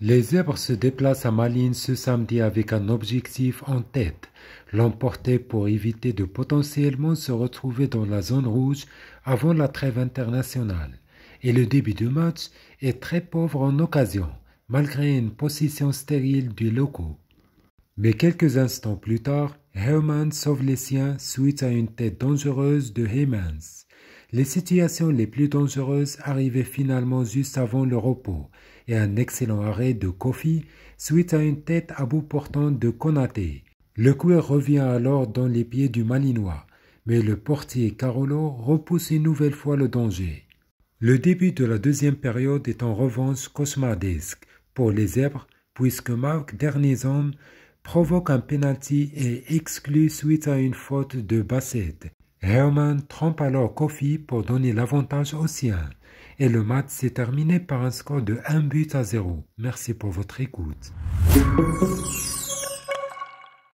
Les zèbres se déplacent à Malines ce samedi avec un objectif en tête, l'emporter pour éviter de potentiellement se retrouver dans la zone rouge avant la trêve internationale. Et le début du match est très pauvre en occasion, malgré une position stérile du locaux. Mais quelques instants plus tard, Herman sauve les siens suite à une tête dangereuse de Hemans. Les situations les plus dangereuses arrivaient finalement juste avant le repos et un excellent arrêt de Kofi suite à une tête à bout portant de Konaté. Le cuir revient alors dans les pieds du Malinois, mais le portier Carolo repousse une nouvelle fois le danger. Le début de la deuxième période est en revanche cauchemardesque pour les zèbres, puisque Marc dernier provoque un penalty et exclut suite à une faute de Bassett. Herman trompe alors Kofi pour donner l'avantage au sien et le match s'est terminé par un score de 1 but à 0. Merci pour votre écoute.